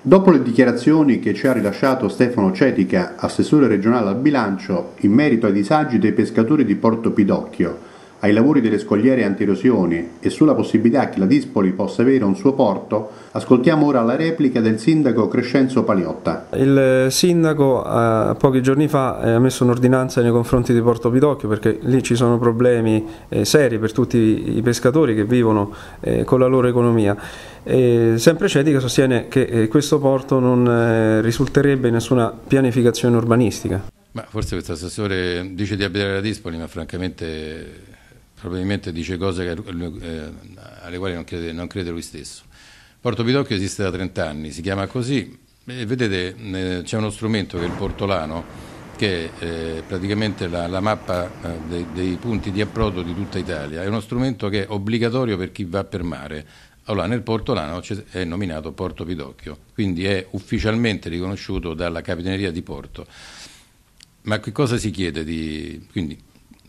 Dopo le dichiarazioni che ci ha rilasciato Stefano Cetica, assessore regionale al bilancio, in merito ai disagi dei pescatori di Porto Pidocchio, ai lavori delle scogliere antierosione e sulla possibilità che la Dispoli possa avere un suo porto, ascoltiamo ora la replica del sindaco Crescenzo Paliotta. Il eh, sindaco eh, pochi giorni fa eh, ha messo un'ordinanza nei confronti di Porto Pidocchio perché lì ci sono problemi eh, seri per tutti i pescatori che vivono eh, con la loro economia. E sempre Cetica sostiene che eh, questo porto non risulterebbe in nessuna pianificazione urbanistica. Ma forse questo assessore dice di abitare la Dispoli, ma francamente probabilmente dice cose che, eh, alle quali non crede, non crede, lui stesso. Porto Pidocchio esiste da 30 anni, si chiama così, e vedete eh, c'è uno strumento che è il portolano, che è eh, praticamente la, la mappa dei, dei, punti di approdo di tutta Italia, è uno strumento che è obbligatorio per chi va per mare. Allora, nel portolano è nominato Porto Pidocchio, quindi è ufficialmente riconosciuto dalla Capitaneria di Porto. Ma che cosa si chiede di... Quindi,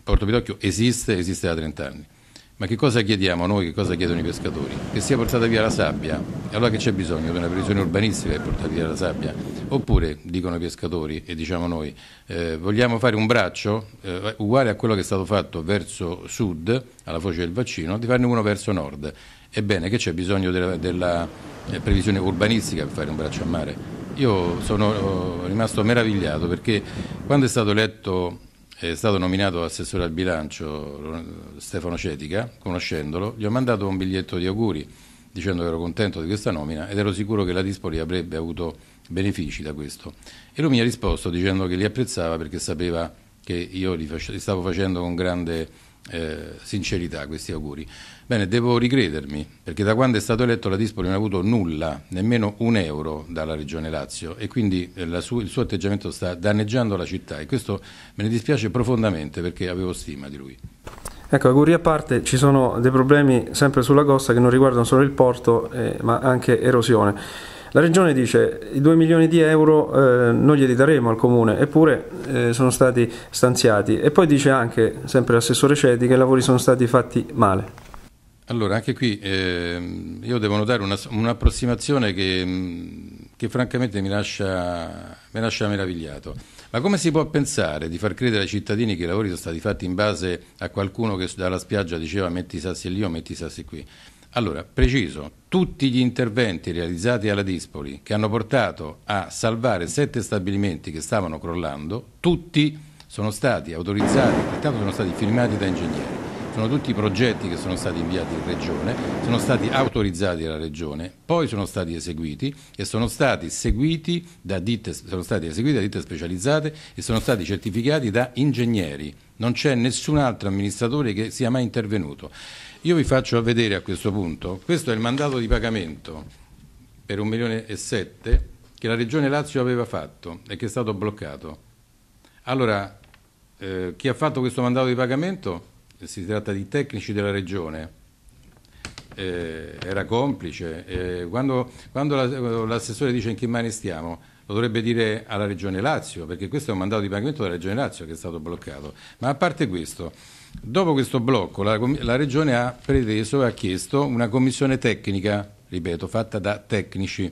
Orto Pidocchio esiste, esiste da 30 anni. Ma che cosa chiediamo noi, che cosa chiedono i pescatori? Che sia portata via la sabbia? E allora che c'è bisogno di una previsione urbanistica per portare via la sabbia? Oppure, dicono i pescatori e diciamo noi, eh, vogliamo fare un braccio eh, uguale a quello che è stato fatto verso sud, alla foce del vaccino, di farne uno verso nord. Ebbene, che c'è bisogno della, della eh, previsione urbanistica per fare un braccio a mare? Io sono oh, rimasto meravigliato perché quando è stato eletto è stato nominato assessore al bilancio Stefano Cetica, conoscendolo, gli ho mandato un biglietto di auguri dicendo che ero contento di questa nomina ed ero sicuro che la Dispoli avrebbe avuto benefici da questo. E lui mi ha risposto dicendo che li apprezzava perché sapeva che io li, facevo, li stavo facendo con grande eh, sincerità questi auguri. Bene, devo ricredermi, perché da quando è stato eletto la Dispoli non ha avuto nulla, nemmeno un euro dalla Regione Lazio e quindi eh, su, il suo atteggiamento sta danneggiando la città e questo me ne dispiace profondamente perché avevo stima di lui. Ecco, auguri a parte, ci sono dei problemi sempre sulla costa che non riguardano solo il porto eh, ma anche erosione. La regione dice i 2 milioni di euro eh, non glieli daremo al comune, eppure eh, sono stati stanziati. E poi dice anche, sempre l'assessore Cedi, che i lavori sono stati fatti male. Allora, anche qui eh, io devo notare un'approssimazione che, mm, che, francamente mi lascia, mi lascia, meravigliato. Ma come si può pensare di far credere ai cittadini che i lavori sono stati fatti in base a qualcuno che dalla spiaggia diceva metti i sassi lì o metti i sassi qui? Allora, preciso, tutti gli interventi realizzati alla Dispoli che hanno portato a salvare sette stabilimenti che stavano crollando, tutti sono stati autorizzati, pertanto sono stati firmati da ingegneri sono tutti progetti che sono stati inviati in Regione, sono stati autorizzati dalla Regione, poi sono stati eseguiti e sono stati, seguiti da ditte, sono stati eseguiti da ditte specializzate e sono stati certificati da ingegneri. Non c'è nessun altro amministratore che sia mai intervenuto. Io vi faccio vedere a questo punto, questo è il mandato di pagamento per 1 milione e 7 che la Regione Lazio aveva fatto e che è stato bloccato. Allora, eh, chi ha fatto questo mandato di pagamento si tratta di tecnici della regione, eh, era complice. Eh, quando, quando l'assessore dice in che mani stiamo, lo dovrebbe dire alla Regione Lazio, perché questo è un mandato di pagamento della Regione Lazio che è stato bloccato. Ma a parte questo, dopo questo blocco la, la Regione ha preteso e ha chiesto una commissione tecnica, ripeto, fatta da tecnici.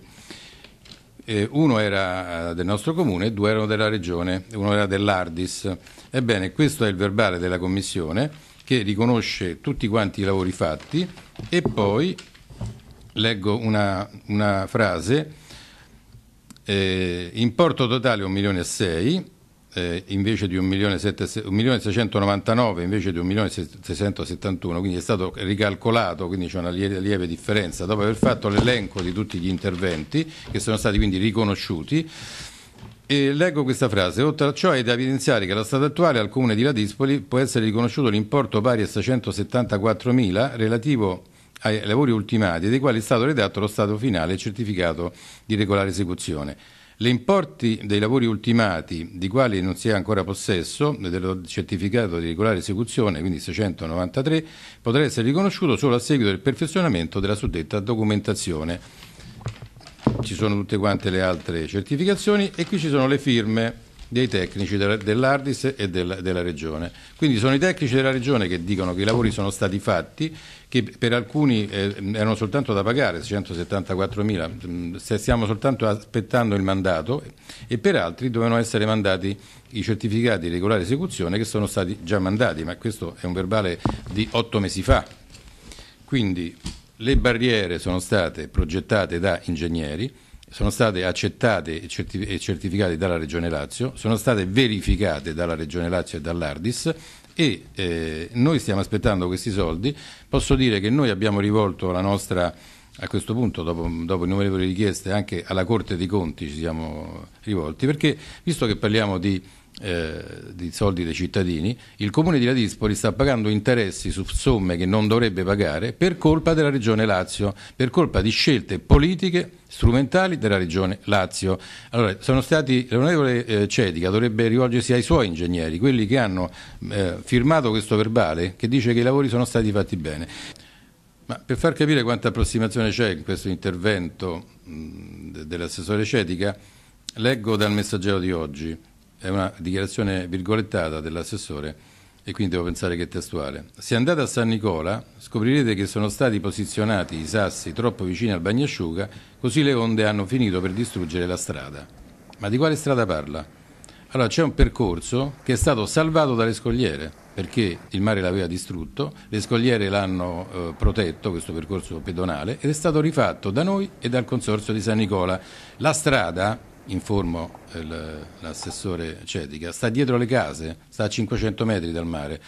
Eh, uno era eh, del nostro comune due erano della Regione, uno era dell'Ardis. Ebbene, questo è il verbale della commissione che riconosce tutti quanti i lavori fatti e poi leggo una, una frase, eh, importo totale 1 milione e 6 eh, invece di 1.699 invece di 1.671, quindi è stato ricalcolato, quindi c'è una lieve, lieve, differenza, dopo aver fatto l'elenco di tutti gli interventi che sono stati quindi riconosciuti. E leggo questa frase. Oltre a ciò è da evidenziare che la stata attuale al comune di Ladispoli può essere riconosciuto l'importo pari a 674.000 relativo ai lavori ultimati, dei quali è stato redatto lo stato finale e certificato di regolare esecuzione. Le importi dei lavori ultimati, di quali non si è ancora possesso, del certificato di regolare esecuzione, quindi 693, potrà essere riconosciuto solo a seguito del perfezionamento della suddetta documentazione ci sono tutte quante le altre certificazioni e qui ci sono le firme dei tecnici dell'Ardis e della regione. Quindi sono i tecnici della regione che dicono che i lavori sono stati fatti, che per alcuni eh, erano soltanto da pagare, 674.000, stiamo soltanto aspettando il mandato e per altri dovevano essere mandati i certificati di regolare esecuzione che sono stati già mandati, ma questo è un verbale di otto mesi fa. Quindi le barriere sono state progettate da ingegneri, sono state accettate e, certi e certificate dalla Regione Lazio, sono state verificate dalla Regione Lazio e dall'Ardis e eh, noi stiamo aspettando questi soldi. Posso dire che noi abbiamo rivolto la nostra, a questo punto, dopo, dopo innumerevoli richieste, anche alla Corte dei Conti ci siamo rivolti, perché visto che parliamo di eh, di soldi dei cittadini, il comune di Ladispoli sta pagando interessi su somme che non dovrebbe pagare per colpa della regione Lazio, per colpa di scelte politiche strumentali della regione Lazio. Allora, sono stati l'onorevole eh, Cedica dovrebbe rivolgersi ai suoi ingegneri, quelli che hanno eh, firmato questo verbale che dice che i lavori sono stati fatti bene. Ma per far capire quanta approssimazione c'è in questo intervento dell'assessore Cetica, leggo dal messaggero di oggi è una dichiarazione virgolettata dell'assessore e quindi devo pensare che è testuale. Se andate a San Nicola scoprirete che sono stati posizionati i sassi troppo vicini al bagnasciuga, così le onde hanno finito per distruggere la strada. Ma di quale strada parla? Allora c'è un percorso che è stato salvato dalle scogliere perché il mare l'aveva distrutto, le scogliere l'hanno eh, protetto, questo percorso pedonale, ed è stato rifatto da noi e dal Consorzio di San Nicola. La strada informo eh, l'assessore Cedica, sta dietro le case, sta a 500 metri dal mare.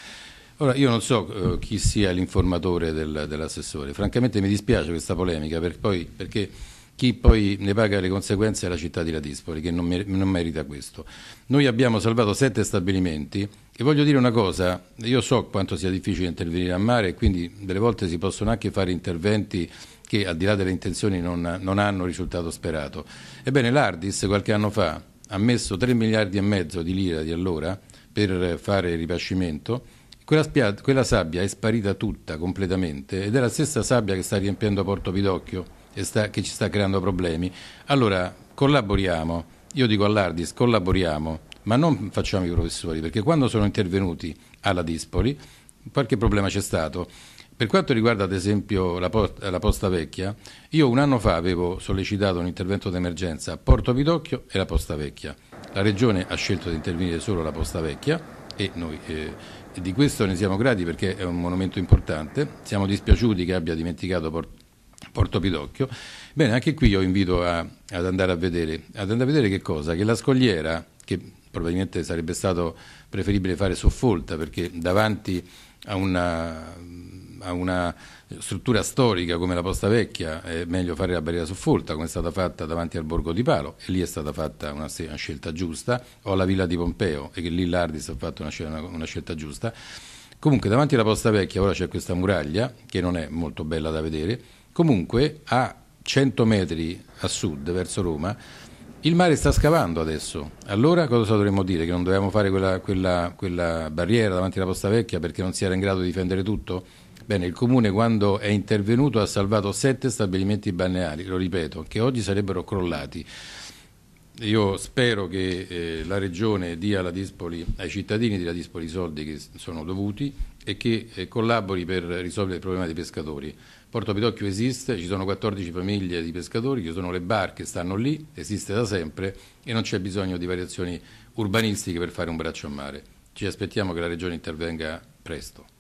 Ora, io non so eh, chi sia l'informatore del, dell'assessore, francamente mi dispiace questa polemica per poi, perché chi poi ne paga le conseguenze è la città di Radispoli, che non, mer non merita questo. Noi abbiamo salvato sette stabilimenti e voglio dire una cosa, io so quanto sia difficile intervenire a mare e quindi delle volte si possono anche fare interventi che al di là delle intenzioni non, non hanno risultato sperato. Ebbene l'Ardis qualche anno fa ha messo 3 miliardi e mezzo di lira di allora per fare ripascimento, quella, spia, quella sabbia è sparita tutta completamente ed è la stessa sabbia che sta riempiendo Porto Pidocchio e sta, che ci sta creando problemi. Allora collaboriamo, io dico all'Ardis collaboriamo, ma non facciamo i professori perché quando sono intervenuti alla Dispoli qualche problema c'è stato per quanto riguarda ad esempio la, posta, la Posta Vecchia, io un anno fa avevo sollecitato un intervento d'emergenza a Porto Pidocchio e la Posta Vecchia. La Regione ha scelto di intervenire solo la Posta Vecchia e noi eh, di questo ne siamo grati perché è un monumento importante. Siamo dispiaciuti che abbia dimenticato Porto Porto Pidocchio. Bene, anche qui io invito a, ad andare a vedere. Ad andare a vedere che cosa? Che la scogliera, che probabilmente sarebbe stato preferibile fare soffolta perché davanti a una, a una struttura storica come la Posta Vecchia è meglio fare la barriera soffolta come è stata fatta davanti al Borgo di Palo e lì è stata fatta una, una scelta giusta o alla Villa di Pompeo e che lì l'Ardis ha fatto una, una scelta giusta comunque davanti alla Posta Vecchia ora c'è questa muraglia che non è molto bella da vedere comunque a 100 metri a sud verso Roma il mare sta scavando adesso, allora cosa dovremmo dire? Che non dovevamo fare quella, quella, quella barriera davanti alla posta vecchia perché non si era in grado di difendere tutto? Bene, il comune quando è intervenuto ha salvato sette stabilimenti balneari, lo ripeto, che oggi sarebbero crollati. Io spero che eh, la regione dia la Dispoli, ai cittadini di la Dispoli i soldi che sono dovuti, e che eh, collabori per risolvere il problema dei pescatori. Porto Pidocchio esiste, ci sono 14 famiglie di pescatori, ci sono le barche, stanno lì, esiste da sempre e non c'è bisogno di variazioni urbanistiche per fare un braccio a mare. Ci aspettiamo che la Regione intervenga presto.